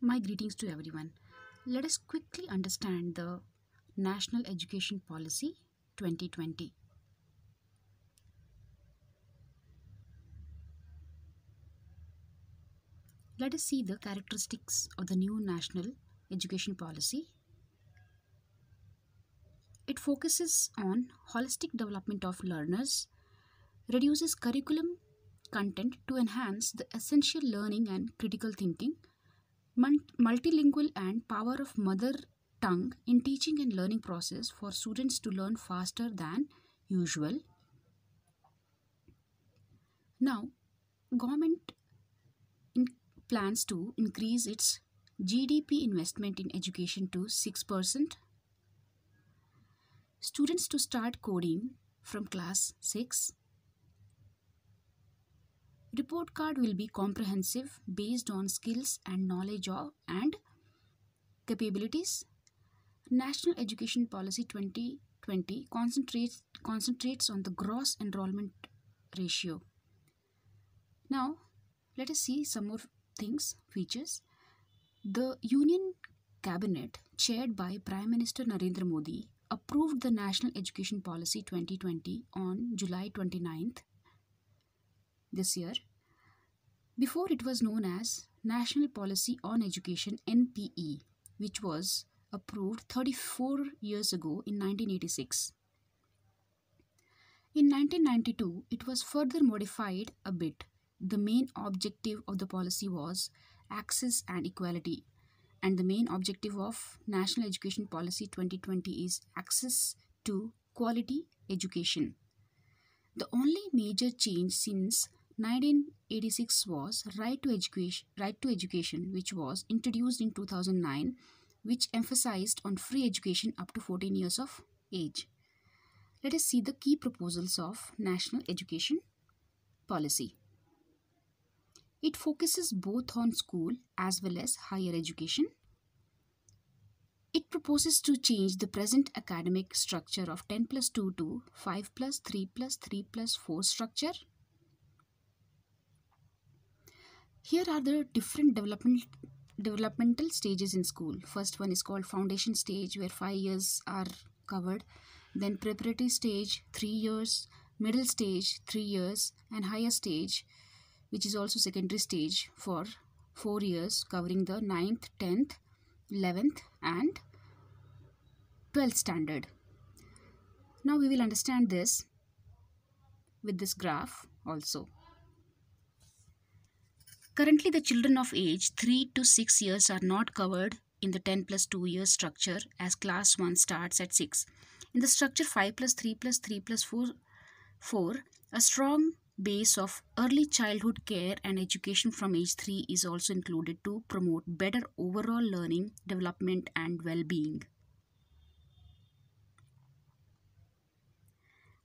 My greetings to everyone. Let us quickly understand the National Education Policy 2020. Let us see the characteristics of the new National Education Policy. It focuses on holistic development of learners, reduces curriculum content to enhance the essential learning and critical thinking multilingual and power of mother tongue in teaching and learning process for students to learn faster than usual. Now, government plans to increase its GDP investment in education to 6%. Students to start coding from class 6 Report card will be comprehensive based on skills and knowledge of and capabilities. National Education Policy 2020 concentrates, concentrates on the gross enrollment ratio. Now, let us see some more things, features. The Union Cabinet, chaired by Prime Minister Narendra Modi, approved the National Education Policy 2020 on July 29, this year. Before it was known as National Policy on Education NPE, which was approved 34 years ago in 1986. In 1992, it was further modified a bit. The main objective of the policy was access and equality, and the main objective of National Education Policy 2020 is access to quality education. The only major change since 1986 was right to education right to education which was introduced in 2009 which emphasized on free education up to 14 years of age let us see the key proposals of national education policy it focuses both on school as well as higher education it proposes to change the present academic structure of 10 plus 2 to 5 plus 3 plus 3 plus 4 structure Here are the different development developmental stages in school. First one is called foundation stage where 5 years are covered. Then preparatory stage 3 years, middle stage 3 years and higher stage which is also secondary stage for 4 years covering the 9th, 10th, 11th and 12th standard. Now we will understand this with this graph also. Currently, the children of age 3 to 6 years are not covered in the 10 plus 2 year structure as class 1 starts at 6. In the structure 5 plus 3 plus 3 plus 4, 4 a strong base of early childhood care and education from age 3 is also included to promote better overall learning, development and well-being.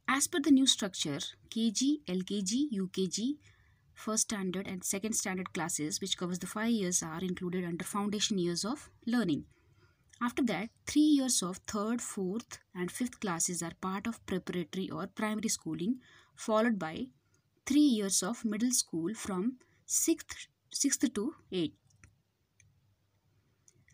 As per the new structure, KG, LKG, UKG first standard and second standard classes which covers the 5 years are included under foundation years of learning. After that, 3 years of 3rd, 4th and 5th classes are part of preparatory or primary schooling followed by 3 years of middle school from 6th, 6th to 8th.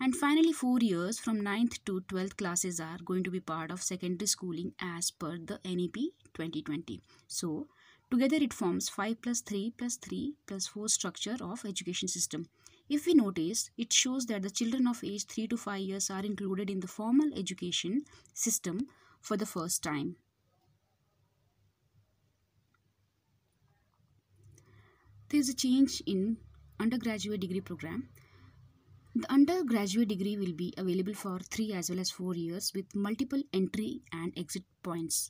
And finally, 4 years from 9th to 12th classes are going to be part of secondary schooling as per the NEP 2020. So, Together it forms 5 plus 3 plus 3 plus 4 structure of education system. If we notice, it shows that the children of age 3 to 5 years are included in the formal education system for the first time. There is a change in undergraduate degree program. The undergraduate degree will be available for 3 as well as 4 years with multiple entry and exit points.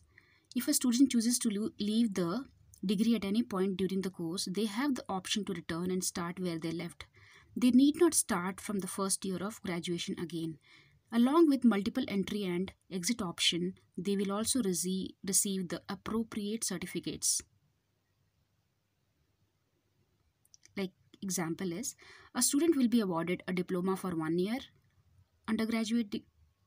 If a student chooses to leave the degree at any point during the course, they have the option to return and start where they left. They need not start from the first year of graduation again. Along with multiple entry and exit option, they will also receive the appropriate certificates. Like example is, a student will be awarded a diploma for one year, undergraduate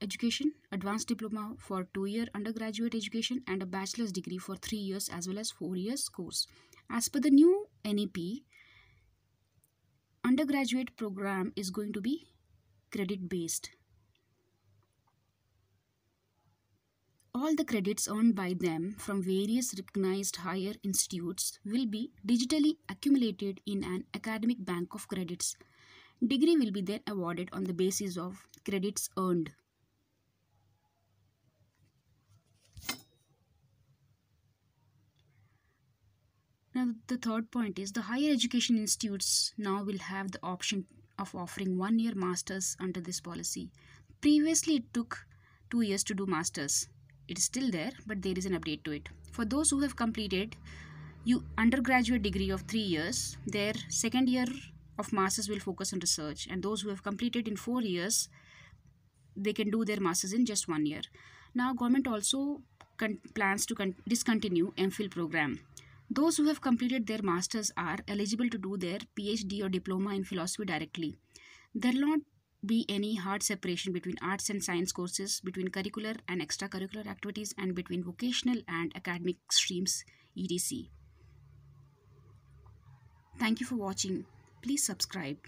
education, advanced diploma for two-year undergraduate education and a bachelor's degree for three years as well as four years course. As per the new NEP, undergraduate program is going to be credit based. All the credits earned by them from various recognized higher institutes will be digitally accumulated in an academic bank of credits. Degree will be then awarded on the basis of credits earned. the third point is the higher education institutes now will have the option of offering one year masters under this policy. Previously, it took two years to do masters. It is still there, but there is an update to it. For those who have completed you undergraduate degree of three years, their second year of masters will focus on research, and those who have completed in four years, they can do their masters in just one year. Now, government also plans to discontinue MPhil program those who have completed their masters are eligible to do their PhD or diploma in philosophy directly. There will not be any hard separation between arts and science courses, between curricular and extracurricular activities, and between vocational and academic streams, EDC. Thank you for watching. Please subscribe.